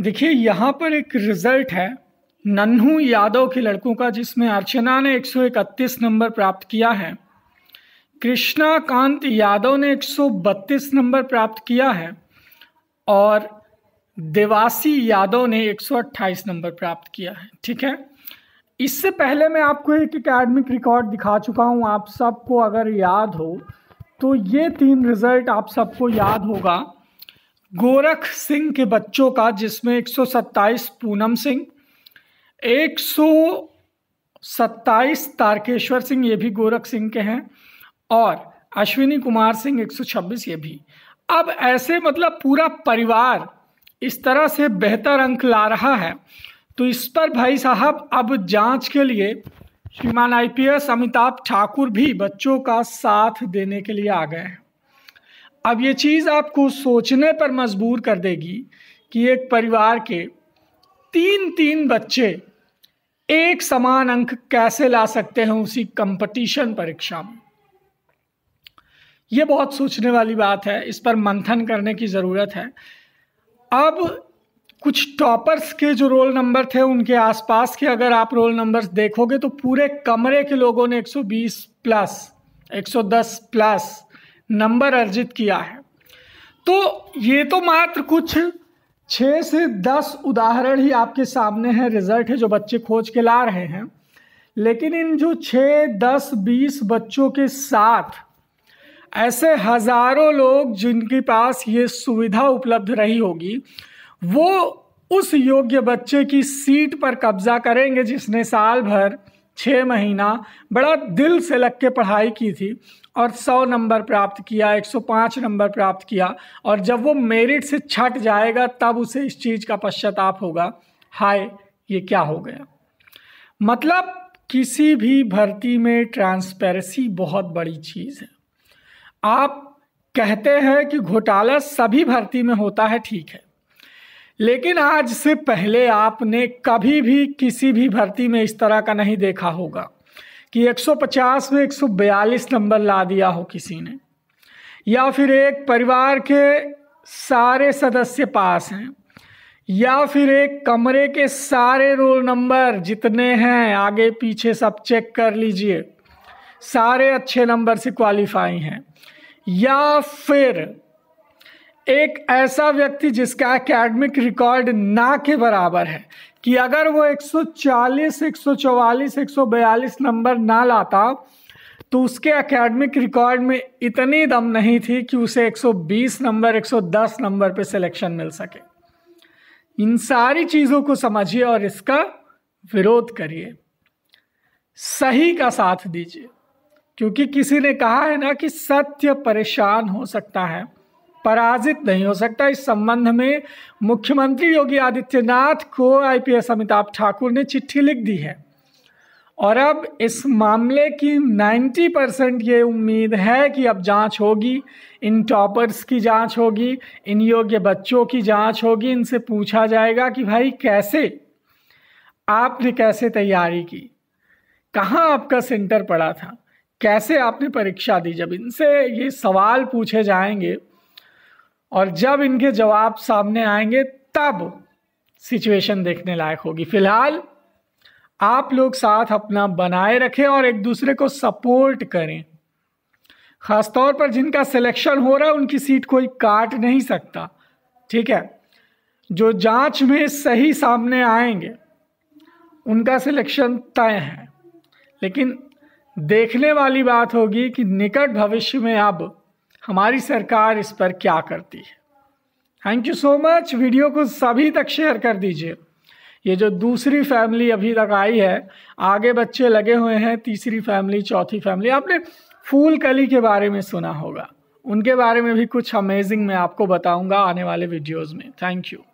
देखिए यहाँ पर एक रिजल्ट है नन्हू यादव के लड़कों का जिसमें अर्चना ने 131 नंबर प्राप्त किया है कृष्णा कांत यादव ने 132 नंबर प्राप्त किया है और देवासी यादव ने 128 नंबर प्राप्त किया है ठीक है इससे पहले मैं आपको एक एकेडमिक रिकॉर्ड दिखा चुका हूँ आप सबको अगर याद हो तो ये तीन रिज़ल्ट आप सबको याद होगा गोरख सिंह के बच्चों का जिसमें 127 पूनम सिंह 127 तारकेश्वर सिंह ये भी गोरख सिंह के हैं और अश्विनी कुमार सिंह 126 ये भी अब ऐसे मतलब पूरा परिवार इस तरह से बेहतर अंक ला रहा है तो इस पर भाई साहब अब जांच के लिए श्रीमान आईपीएस अमिताभ ठाकुर भी बच्चों का साथ देने के लिए आ गए हैं अब ये चीज़ आपको सोचने पर मजबूर कर देगी कि एक परिवार के तीन तीन बच्चे एक समान अंक कैसे ला सकते हैं उसी कंपटीशन परीक्षा में यह बहुत सोचने वाली बात है इस पर मंथन करने की ज़रूरत है अब कुछ टॉपर्स के जो रोल नंबर थे उनके आसपास के अगर आप रोल नंबर्स देखोगे तो पूरे कमरे के लोगों ने 120 प्लस 110 प्लस नंबर अर्जित किया है तो ये तो मात्र कुछ छः से दस उदाहरण ही आपके सामने हैं रिजल्ट है जो बच्चे खोज के ला रहे हैं लेकिन इन जो छः दस बीस बच्चों के साथ ऐसे हज़ारों लोग जिनके पास ये सुविधा उपलब्ध रही होगी वो उस योग्य बच्चे की सीट पर कब्जा करेंगे जिसने साल भर छः महीना बड़ा दिल से लग के पढ़ाई की थी और सौ नंबर प्राप्त किया 105 नंबर प्राप्त किया और जब वो मेरिट से छट जाएगा तब उसे इस चीज़ का पश्चाताप होगा हाय ये क्या हो गया मतलब किसी भी भर्ती में ट्रांसपेरेंसी बहुत बड़ी चीज़ है आप कहते हैं कि घोटाला सभी भर्ती में होता है ठीक है लेकिन आज से पहले आपने कभी भी किसी भी भर्ती में इस तरह का नहीं देखा होगा कि 150 में 142 नंबर ला दिया हो किसी ने या फिर एक परिवार के सारे सदस्य पास हैं या फिर एक कमरे के सारे रोल नंबर जितने हैं आगे पीछे सब चेक कर लीजिए सारे अच्छे नंबर से क्वालिफाई हैं या फिर एक ऐसा व्यक्ति जिसका एकेडमिक रिकॉर्ड ना के बराबर है कि अगर वो 140, 144, 142 नंबर ना लाता तो उसके एकेडमिक रिकॉर्ड में इतनी दम नहीं थी कि उसे 120 नंबर 110 नंबर पे सिलेक्शन मिल सके इन सारी चीज़ों को समझिए और इसका विरोध करिए सही का साथ दीजिए क्योंकि किसी ने कहा है ना कि सत्य परेशान हो सकता है पराजित नहीं हो सकता इस संबंध में मुख्यमंत्री योगी आदित्यनाथ को आईपीएस अमिताभ ठाकुर ने चिट्ठी लिख दी है और अब इस मामले की 90 परसेंट ये उम्मीद है कि अब जांच होगी इन टॉपर्स की जांच होगी इन योग्य बच्चों की जांच होगी इनसे पूछा जाएगा कि भाई कैसे आपने कैसे तैयारी की कहाँ आपका सेंटर पड़ा था कैसे आपने परीक्षा दी जब इनसे ये सवाल पूछे जाएंगे और जब इनके जवाब सामने आएंगे तब सिचुएशन देखने लायक होगी फिलहाल आप लोग साथ अपना बनाए रखें और एक दूसरे को सपोर्ट करें ख़ासतौर पर जिनका सिलेक्शन हो रहा है उनकी सीट कोई काट नहीं सकता ठीक है जो जांच में सही सामने आएंगे उनका सिलेक्शन तय है लेकिन देखने वाली बात होगी कि निकट भविष्य में अब हमारी सरकार इस पर क्या करती है thank you so much video को सभी तक शेयर कर दीजिए ये जो दूसरी फैमिली अभी तक आई है आगे बच्चे लगे हुए हैं तीसरी फैमिली चौथी फैमिली आपने फूल कली के बारे में सुना होगा उनके बारे में भी कुछ अमेजिंग मैं आपको बताऊंगा आने वाले वीडियोस में थैंक यू